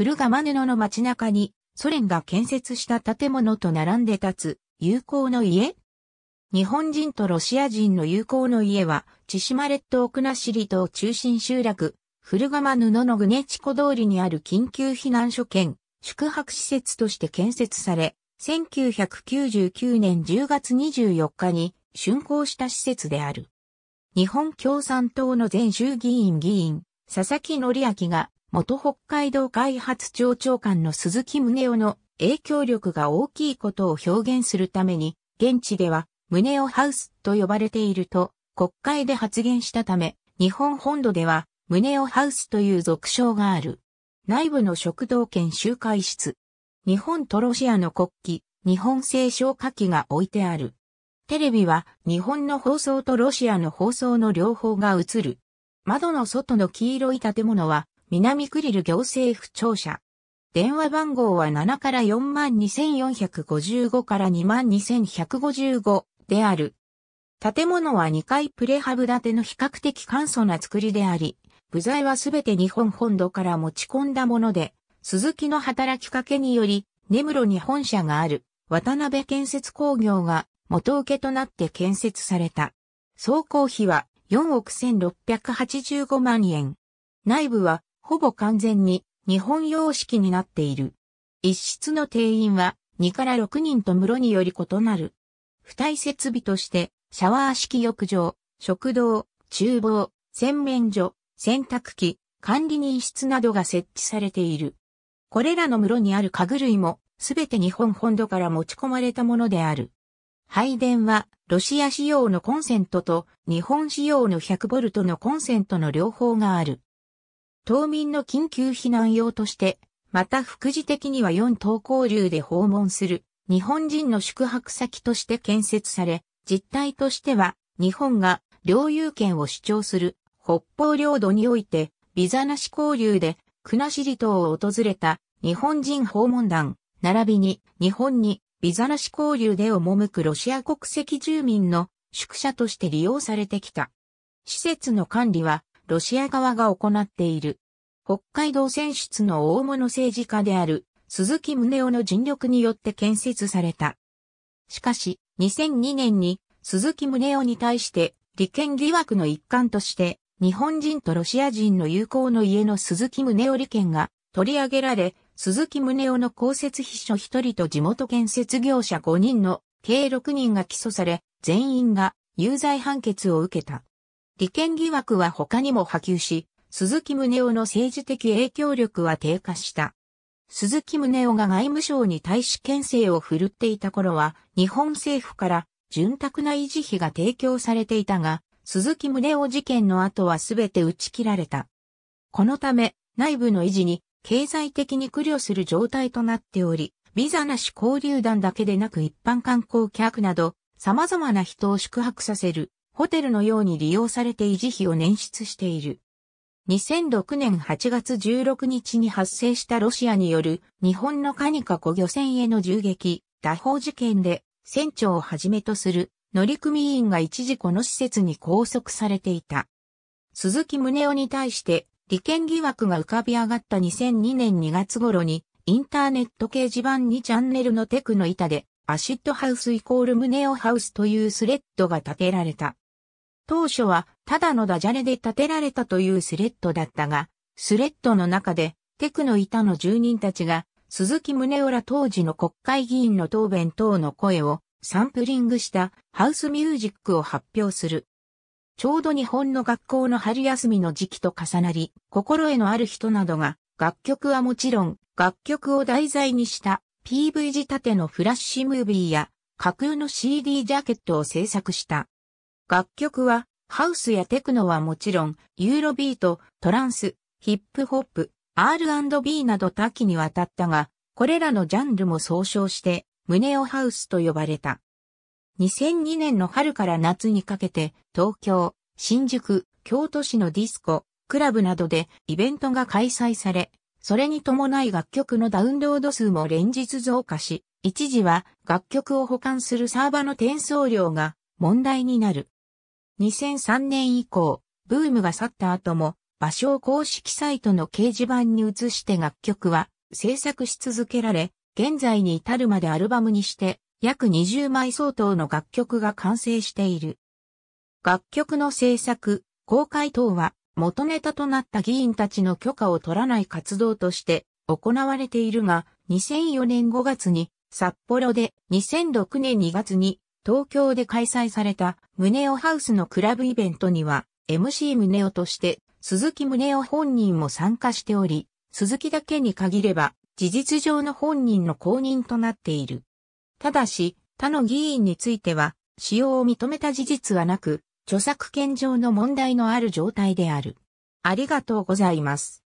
古釜布の街中にソ連が建設した建物と並んで立つ友好の家日本人とロシア人の友好の家は、千島列島国後島中心集落、古釜布のグネチコ通りにある緊急避難所兼宿泊施設として建設され、1999年10月24日に竣工した施設である。日本共産党の前衆議院議員、佐々木則明が元北海道開発庁長官の鈴木宗男の影響力が大きいことを表現するために、現地では宗男ハウスと呼ばれていると国会で発言したため、日本本土では宗男ハウスという俗称がある。内部の食堂兼集会室。日本とロシアの国旗、日本製消火器が置いてある。テレビは日本の放送とロシアの放送の両方が映る。窓の外の黄色い建物は南クリル行政府庁舎。電話番号は7から42455から22155である。建物は2階プレハブ建ての比較的簡素な作りであり、部材はすべて日本本土から持ち込んだもので、鈴木の働きかけにより、根室に本社がある、渡辺建設工業が元請けとなって建設された。総工費は4億1685万円。内部はほぼ完全に日本様式になっている。一室の定員は2から6人と室により異なる。付帯設備として、シャワー式浴場、食堂、厨房、洗面所、洗濯機、管理人室などが設置されている。これらの室にある家具類も、すべて日本本土から持ち込まれたものである。配電は、ロシア仕様のコンセントと日本仕様の1 0 0ボルトのコンセントの両方がある。島民の緊急避難用として、また副次的には4島交流で訪問する日本人の宿泊先として建設され、実態としては日本が領有権を主張する北方領土においてビザなし交流で国後島を訪れた日本人訪問団、並びに日本にビザなし交流で赴くロシア国籍住民の宿舎として利用されてきた。施設の管理はロシア側が行っている。北海道選出の大物政治家である鈴木宗男の尽力によって建設された。しかし、2002年に鈴木宗男に対して利権疑惑の一環として、日本人とロシア人の友好の家の鈴木宗男利権が取り上げられ、鈴木宗男の公設秘書1人と地元建設業者5人の計6人が起訴され、全員が有罪判決を受けた。利権疑惑は他にも波及し、鈴木宗男の政治的影響力は低下した。鈴木宗男が外務省に対し権制を振るっていた頃は、日本政府から潤沢な維持費が提供されていたが、鈴木宗男事件の後は全て打ち切られた。このため、内部の維持に経済的に苦慮する状態となっており、ビザなし交流団だけでなく一般観光客など、様々な人を宿泊させるホテルのように利用されて維持費を捻出している。2006年8月16日に発生したロシアによる日本のカニカ湖漁船への銃撃、打砲事件で船長をはじめとする乗組員が一時この施設に拘束されていた。鈴木宗男に対して利権疑惑が浮かび上がった2002年2月頃にインターネット掲示板にチャンネルのテクの板でアシッドハウスイコール胸をハウスというスレッドが立てられた。当初はただのダジャレで建てられたというスレッドだったが、スレッドの中でテクの板の住人たちが鈴木宗男ら当時の国会議員の答弁等の声をサンプリングしたハウスミュージックを発表する。ちょうど日本の学校の春休みの時期と重なり、心得のある人などが楽曲はもちろん楽曲を題材にした PV 仕立てのフラッシュムービーや架空の CD ジャケットを制作した。楽曲は、ハウスやテクノはもちろん、ユーロビート、トランス、ヒップホップ、R&B など多岐にわたったが、これらのジャンルも総称して、ムネオハウスと呼ばれた。2002年の春から夏にかけて、東京、新宿、京都市のディスコ、クラブなどでイベントが開催され、それに伴い楽曲のダウンロード数も連日増加し、一時は楽曲を保管するサーバの転送量が問題になる。2003年以降、ブームが去った後も、場所を公式サイトの掲示板に移して楽曲は制作し続けられ、現在に至るまでアルバムにして約20枚相当の楽曲が完成している。楽曲の制作、公開等は元ネタとなった議員たちの許可を取らない活動として行われているが、2004年5月に札幌で2006年2月に東京で開催された、ムネオハウスのクラブイベントには、MC ムネオとして、鈴木宗男本人も参加しており、鈴木だけに限れば、事実上の本人の公認となっている。ただし、他の議員については、使用を認めた事実はなく、著作権上の問題のある状態である。ありがとうございます。